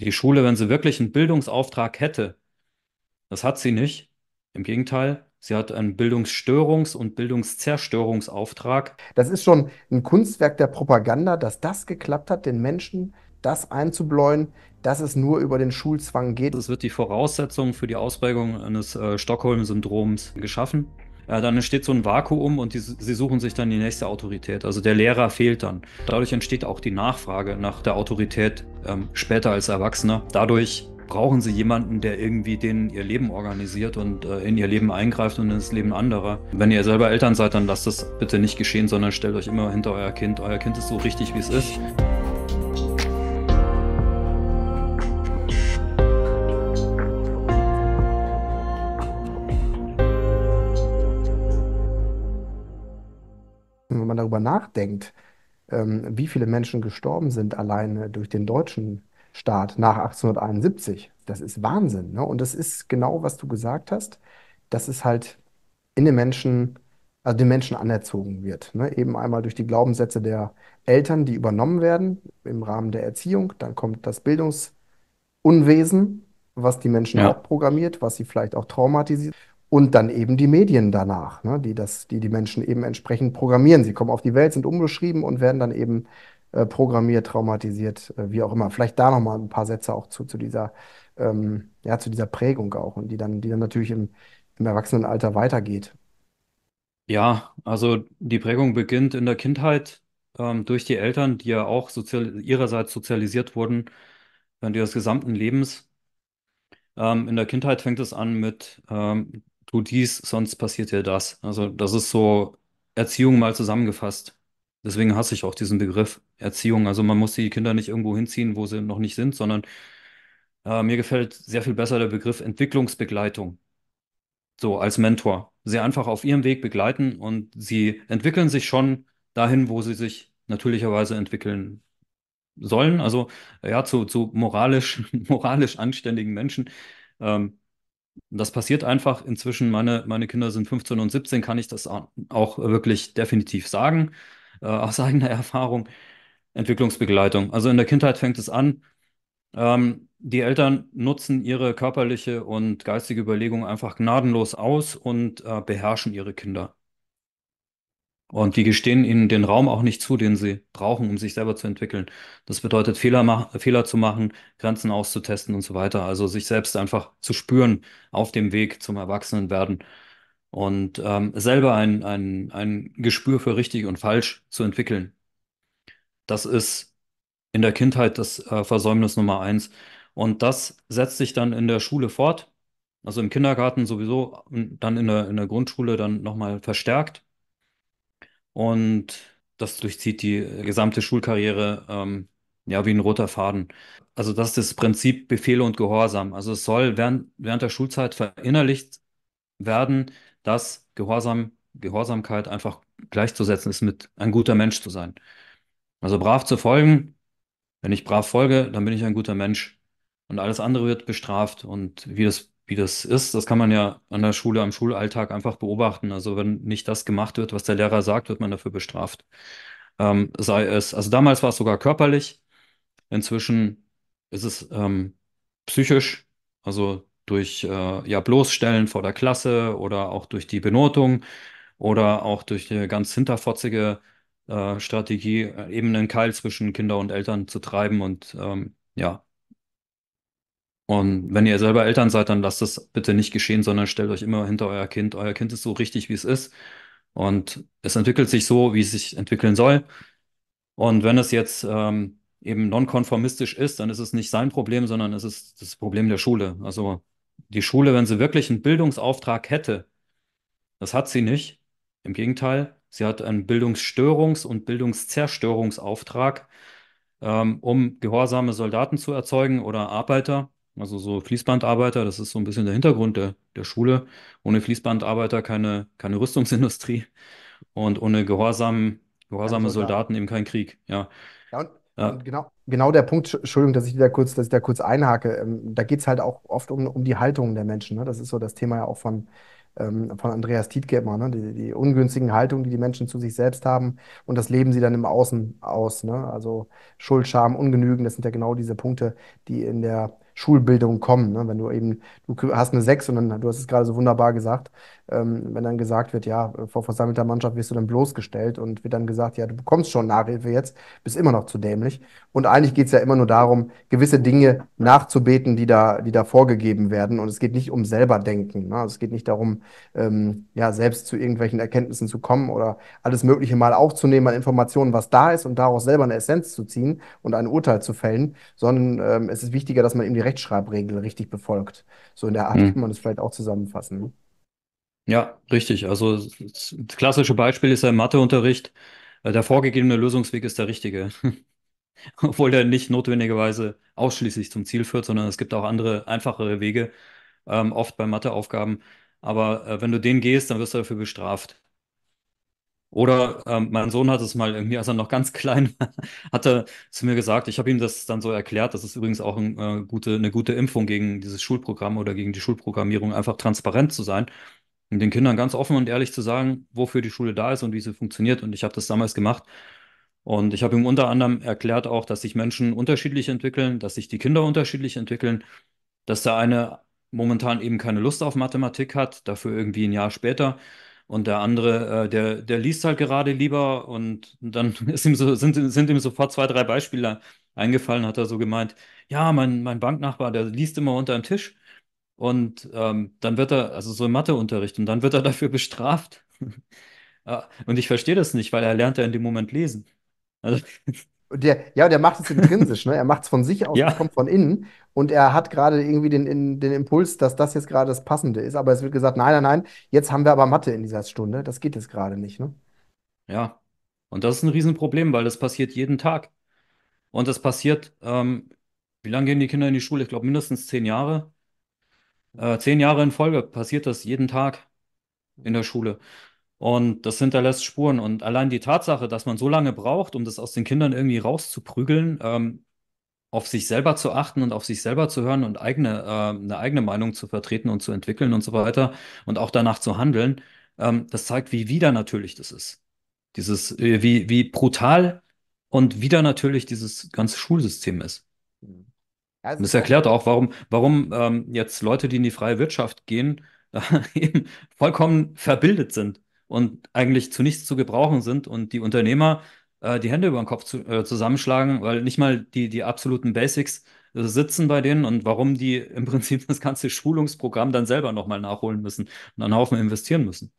Die Schule, wenn sie wirklich einen Bildungsauftrag hätte, das hat sie nicht. Im Gegenteil, sie hat einen Bildungsstörungs- und Bildungszerstörungsauftrag. Das ist schon ein Kunstwerk der Propaganda, dass das geklappt hat, den Menschen das einzubläuen, dass es nur über den Schulzwang geht. Es wird die Voraussetzung für die Ausprägung eines äh, Stockholm-Syndroms geschaffen äh, dann entsteht so ein Vakuum und die, sie suchen sich dann die nächste Autorität. Also der Lehrer fehlt dann. Dadurch entsteht auch die Nachfrage nach der Autorität ähm, später als Erwachsener. Dadurch brauchen sie jemanden, der irgendwie den ihr Leben organisiert und äh, in ihr Leben eingreift und ins Leben anderer. Wenn ihr selber Eltern seid, dann lasst das bitte nicht geschehen, sondern stellt euch immer hinter euer Kind. Euer Kind ist so richtig, wie es ist. darüber nachdenkt, ähm, wie viele Menschen gestorben sind alleine durch den deutschen Staat nach 1871, das ist Wahnsinn. Ne? Und das ist genau, was du gesagt hast, dass es halt in den Menschen, also den Menschen anerzogen wird. Ne? Eben einmal durch die Glaubenssätze der Eltern, die übernommen werden im Rahmen der Erziehung, dann kommt das Bildungsunwesen, was die Menschen ja. abprogrammiert, was sie vielleicht auch traumatisiert und dann eben die Medien danach, ne, die, das, die die Menschen eben entsprechend programmieren. Sie kommen auf die Welt, sind umgeschrieben und werden dann eben äh, programmiert, traumatisiert, äh, wie auch immer. Vielleicht da nochmal ein paar Sätze auch zu, zu, dieser, ähm, ja, zu dieser Prägung auch und die dann, die dann natürlich im, im Erwachsenenalter weitergeht. Ja, also die Prägung beginnt in der Kindheit ähm, durch die Eltern, die ja auch sozial ihrerseits sozialisiert wurden während ihres gesamten Lebens. Ähm, in der Kindheit fängt es an mit ähm, tu dies, sonst passiert dir das. Also das ist so Erziehung mal zusammengefasst. Deswegen hasse ich auch diesen Begriff Erziehung. Also man muss die Kinder nicht irgendwo hinziehen, wo sie noch nicht sind, sondern äh, mir gefällt sehr viel besser der Begriff Entwicklungsbegleitung. So als Mentor. Sie einfach auf ihrem Weg begleiten und sie entwickeln sich schon dahin, wo sie sich natürlicherweise entwickeln sollen. Also ja, zu, zu moralisch, moralisch anständigen Menschen. Ähm, das passiert einfach. Inzwischen, meine, meine Kinder sind 15 und 17, kann ich das auch wirklich definitiv sagen, äh, aus eigener Erfahrung. Entwicklungsbegleitung. Also in der Kindheit fängt es an. Ähm, die Eltern nutzen ihre körperliche und geistige Überlegung einfach gnadenlos aus und äh, beherrschen ihre Kinder. Und die gestehen ihnen den Raum auch nicht zu, den sie brauchen, um sich selber zu entwickeln. Das bedeutet, Fehler, Fehler zu machen, Grenzen auszutesten und so weiter. Also sich selbst einfach zu spüren auf dem Weg zum Erwachsenenwerden und ähm, selber ein, ein, ein Gespür für richtig und falsch zu entwickeln. Das ist in der Kindheit das äh, Versäumnis Nummer eins. Und das setzt sich dann in der Schule fort, also im Kindergarten sowieso, dann in der, in der Grundschule dann nochmal verstärkt. Und das durchzieht die gesamte Schulkarriere ähm, ja wie ein roter Faden. Also das ist das Prinzip Befehle und Gehorsam. Also es soll während, während der Schulzeit verinnerlicht werden, dass Gehorsam, Gehorsamkeit einfach gleichzusetzen ist mit ein guter Mensch zu sein. Also brav zu folgen. Wenn ich brav folge, dann bin ich ein guter Mensch. Und alles andere wird bestraft. Und wie das wie das ist. Das kann man ja an der Schule, am Schulalltag einfach beobachten. Also wenn nicht das gemacht wird, was der Lehrer sagt, wird man dafür bestraft. Ähm, sei es, also damals war es sogar körperlich, inzwischen ist es ähm, psychisch, also durch äh, ja bloßstellen vor der Klasse oder auch durch die Benotung oder auch durch eine ganz hinterfotzige äh, Strategie, eben einen Keil zwischen Kinder und Eltern zu treiben und ähm, ja, und wenn ihr selber Eltern seid, dann lasst das bitte nicht geschehen, sondern stellt euch immer hinter euer Kind. Euer Kind ist so richtig, wie es ist. Und es entwickelt sich so, wie es sich entwickeln soll. Und wenn es jetzt ähm, eben nonkonformistisch ist, dann ist es nicht sein Problem, sondern es ist das Problem der Schule. Also die Schule, wenn sie wirklich einen Bildungsauftrag hätte, das hat sie nicht. Im Gegenteil, sie hat einen Bildungsstörungs- und Bildungszerstörungsauftrag, ähm, um gehorsame Soldaten zu erzeugen oder Arbeiter also so Fließbandarbeiter, das ist so ein bisschen der Hintergrund der, der Schule. Ohne Fließbandarbeiter keine, keine Rüstungsindustrie und ohne gehorsam, gehorsame Soldaten eben kein Krieg. Ja. ja und, ja. und genau, genau der Punkt, Entschuldigung, dass ich da kurz, dass ich da kurz einhake, ähm, da geht es halt auch oft um, um die Haltung der Menschen. Ne? Das ist so das Thema ja auch von, ähm, von Andreas Tietke immer, ne? die, die ungünstigen Haltungen, die die Menschen zu sich selbst haben und das leben sie dann im Außen aus. Ne? Also Schuld, Scham, Ungenügen, das sind ja genau diese Punkte, die in der Schulbildung kommen. Ne? Wenn du eben, du hast eine Sechs und dann, du hast es gerade so wunderbar gesagt, ähm, wenn dann gesagt wird, ja, vor versammelter Mannschaft wirst du dann bloßgestellt und wird dann gesagt, ja, du bekommst schon Nachhilfe jetzt, bist immer noch zu dämlich. Und eigentlich geht es ja immer nur darum, gewisse Dinge nachzubeten, die da, die da vorgegeben werden. Und es geht nicht um selber denken. Ne? Also es geht nicht darum, ähm, ja, selbst zu irgendwelchen Erkenntnissen zu kommen oder alles Mögliche mal aufzunehmen an Informationen, was da ist und daraus selber eine Essenz zu ziehen und ein Urteil zu fällen, sondern ähm, es ist wichtiger, dass man eben die Rechtschreibregeln richtig befolgt. So in der Art mhm. kann man das vielleicht auch zusammenfassen. Ne? Ja, richtig. Also das klassische Beispiel ist ja im Matheunterricht. Äh, der vorgegebene Lösungsweg ist der richtige. Obwohl der nicht notwendigerweise ausschließlich zum Ziel führt, sondern es gibt auch andere, einfachere Wege, ähm, oft bei Matheaufgaben. Aber äh, wenn du den gehst, dann wirst du dafür bestraft. Oder ähm, mein Sohn hat es mal irgendwie, als er noch ganz klein war, hatte zu mir gesagt, ich habe ihm das dann so erklärt, das ist übrigens auch ein, äh, gute, eine gute Impfung gegen dieses Schulprogramm oder gegen die Schulprogrammierung, einfach transparent zu sein und den Kindern ganz offen und ehrlich zu sagen, wofür die Schule da ist und wie sie funktioniert. Und ich habe das damals gemacht. Und ich habe ihm unter anderem erklärt auch, dass sich Menschen unterschiedlich entwickeln, dass sich die Kinder unterschiedlich entwickeln, dass der eine momentan eben keine Lust auf Mathematik hat, dafür irgendwie ein Jahr später und der andere, äh, der, der liest halt gerade lieber und dann ist ihm so, sind, sind ihm sofort zwei, drei Beispiele eingefallen, hat er so gemeint, ja, mein, mein Banknachbar, der liest immer unter dem Tisch. Und ähm, dann wird er, also so im Matheunterricht, und dann wird er dafür bestraft. und ich verstehe das nicht, weil er lernt ja in dem Moment lesen. Also, der, ja, der macht es intrinsisch, ne? Er macht es von sich aus, ja. kommt von innen und er hat gerade irgendwie den, in, den Impuls, dass das jetzt gerade das Passende ist. Aber es wird gesagt, nein, nein, nein, jetzt haben wir aber Mathe in dieser Stunde. Das geht jetzt gerade nicht, ne? Ja. Und das ist ein Riesenproblem, weil das passiert jeden Tag. Und das passiert, ähm, wie lange gehen die Kinder in die Schule? Ich glaube, mindestens zehn Jahre. Äh, zehn Jahre in Folge passiert das jeden Tag in der Schule. Und das hinterlässt Spuren. Und allein die Tatsache, dass man so lange braucht, um das aus den Kindern irgendwie rauszuprügeln, ähm, auf sich selber zu achten und auf sich selber zu hören und eigene, äh, eine eigene Meinung zu vertreten und zu entwickeln und so weiter und auch danach zu handeln, ähm, das zeigt, wie wieder natürlich das ist. Dieses, äh, wie, wie brutal und wieder natürlich dieses ganze Schulsystem ist. Mhm. Also, halt das erklärt auch, warum, warum ähm, jetzt Leute, die in die freie Wirtschaft gehen, äh, eben vollkommen verbildet sind und eigentlich zu nichts zu gebrauchen sind und die Unternehmer äh, die Hände über den Kopf zu, äh, zusammenschlagen, weil nicht mal die, die absoluten Basics äh, sitzen bei denen und warum die im Prinzip das ganze Schulungsprogramm dann selber nochmal nachholen müssen und einen Haufen investieren müssen.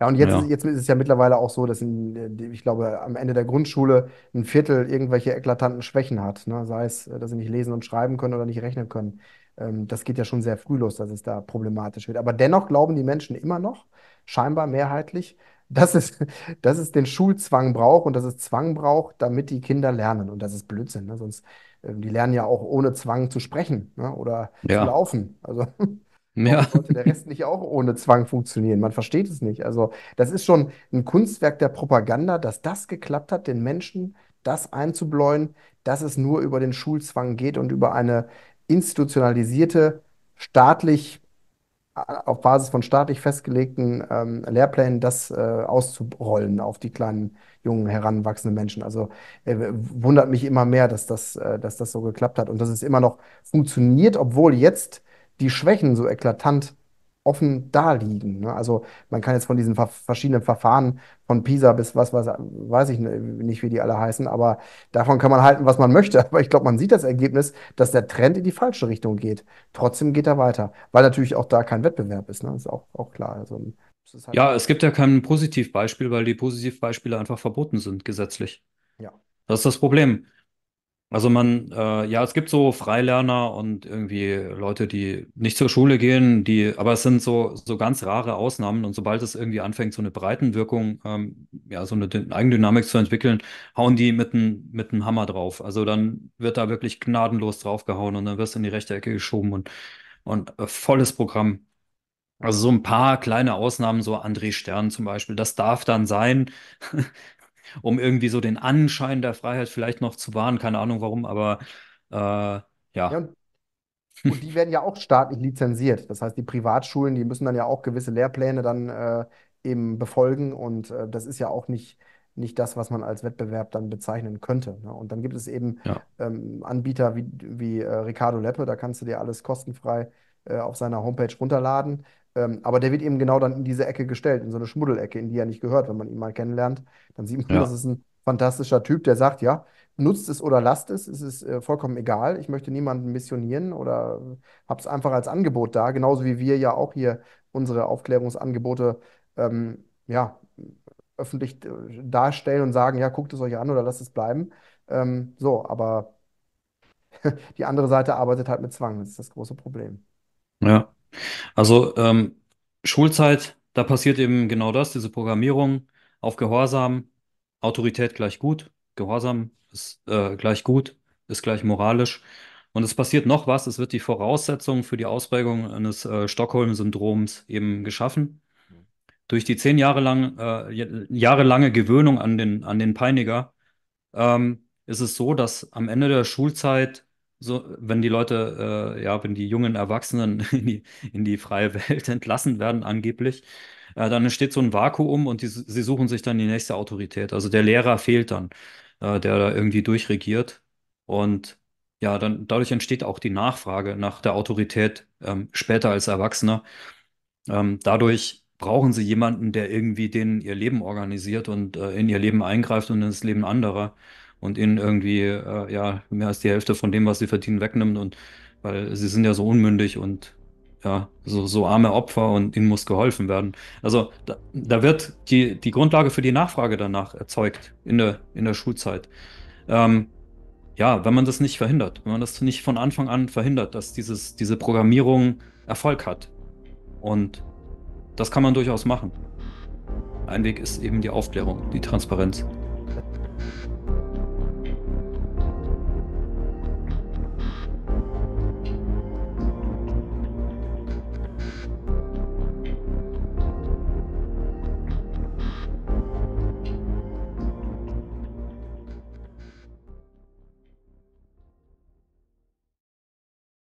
Ja, und jetzt, ja. Ist, jetzt ist es ja mittlerweile auch so, dass in, äh, ich glaube, am Ende der Grundschule ein Viertel irgendwelche eklatanten Schwächen hat. Ne? Sei es, äh, dass sie nicht lesen und schreiben können oder nicht rechnen können. Ähm, das geht ja schon sehr früh los, dass es da problematisch wird. Aber dennoch glauben die Menschen immer noch, scheinbar mehrheitlich, dass es, dass es den Schulzwang braucht und dass es Zwang braucht, damit die Kinder lernen. Und das ist Blödsinn, ne? sonst ähm, die lernen ja auch ohne Zwang zu sprechen ne? oder ja. zu laufen. Also ja. sollte der Rest nicht auch ohne Zwang funktionieren. Man versteht es nicht. Also das ist schon ein Kunstwerk der Propaganda, dass das geklappt hat, den Menschen das einzubläuen, dass es nur über den Schulzwang geht und über eine institutionalisierte, staatlich, auf Basis von staatlich festgelegten ähm, Lehrplänen das äh, auszurollen auf die kleinen, jungen, heranwachsenden Menschen. Also äh, wundert mich immer mehr, dass das, äh, dass das so geklappt hat und dass es immer noch funktioniert, obwohl jetzt die Schwächen so eklatant offen da liegen. Ne? Also man kann jetzt von diesen verschiedenen Verfahren von PISA bis was, was weiß ich nicht, wie die alle heißen, aber davon kann man halten, was man möchte. Aber ich glaube, man sieht das Ergebnis, dass der Trend in die falsche Richtung geht. Trotzdem geht er weiter, weil natürlich auch da kein Wettbewerb ist. Ne? Das ist auch, auch klar. Also, halt ja, es gibt ja kein Positivbeispiel, weil die Positivbeispiele einfach verboten sind gesetzlich. Ja. Das ist das Problem. Also man, äh, ja, es gibt so Freilerner und irgendwie Leute, die nicht zur Schule gehen, die, aber es sind so, so ganz rare Ausnahmen und sobald es irgendwie anfängt, so eine Breitenwirkung, ähm, ja, so eine Eigendynamik zu entwickeln, hauen die mit einem mit einem Hammer drauf. Also dann wird da wirklich gnadenlos draufgehauen und dann wirst du in die rechte Ecke geschoben und, und äh, volles Programm. Also so ein paar kleine Ausnahmen, so André Stern zum Beispiel, das darf dann sein. um irgendwie so den Anschein der Freiheit vielleicht noch zu wahren. Keine Ahnung warum, aber äh, ja. ja und, die werden ja auch staatlich lizenziert. Das heißt, die Privatschulen, die müssen dann ja auch gewisse Lehrpläne dann äh, eben befolgen und äh, das ist ja auch nicht nicht das, was man als Wettbewerb dann bezeichnen könnte. Ne? Und dann gibt es eben ja. ähm, Anbieter wie, wie äh, Ricardo Leppe, da kannst du dir alles kostenfrei äh, auf seiner Homepage runterladen. Ähm, aber der wird eben genau dann in diese Ecke gestellt, in so eine Schmuddelecke, in die er nicht gehört. Wenn man ihn mal kennenlernt, dann sieht man, ja. das ist ein fantastischer Typ, der sagt, ja, nutzt es oder lasst es, es ist äh, vollkommen egal. Ich möchte niemanden missionieren oder äh, habe es einfach als Angebot da, genauso wie wir ja auch hier unsere Aufklärungsangebote ähm, ja, öffentlich äh, darstellen und sagen, ja, guckt es euch an oder lasst es bleiben. Ähm, so, aber die andere Seite arbeitet halt mit Zwang, das ist das große Problem. Ja. Also ähm, Schulzeit, da passiert eben genau das, diese Programmierung auf Gehorsam, Autorität gleich gut, Gehorsam ist äh, gleich gut, ist gleich moralisch. Und es passiert noch was, es wird die Voraussetzung für die Ausprägung eines äh, Stockholm-Syndroms eben geschaffen. Durch die zehn Jahre lang, äh, jahrelange Gewöhnung an den, an den Peiniger ähm, ist es so, dass am Ende der Schulzeit so, wenn die Leute, äh, ja, wenn die jungen Erwachsenen in die, in die freie Welt entlassen werden, angeblich, äh, dann entsteht so ein Vakuum und die, sie suchen sich dann die nächste Autorität. Also der Lehrer fehlt dann, äh, der da irgendwie durchregiert. Und ja, dann dadurch entsteht auch die Nachfrage nach der Autorität ähm, später als Erwachsener. Ähm, dadurch brauchen sie jemanden, der irgendwie denen ihr Leben organisiert und äh, in ihr Leben eingreift und ins Leben anderer und ihnen irgendwie äh, ja mehr als die Hälfte von dem, was sie verdienen, wegnimmt und weil sie sind ja so unmündig und ja, so, so arme Opfer und ihnen muss geholfen werden. Also da, da wird die, die Grundlage für die Nachfrage danach erzeugt in der, in der Schulzeit. Ähm, ja, wenn man das nicht verhindert, wenn man das nicht von Anfang an verhindert, dass dieses, diese Programmierung Erfolg hat. Und das kann man durchaus machen. Ein Weg ist eben die Aufklärung, die Transparenz.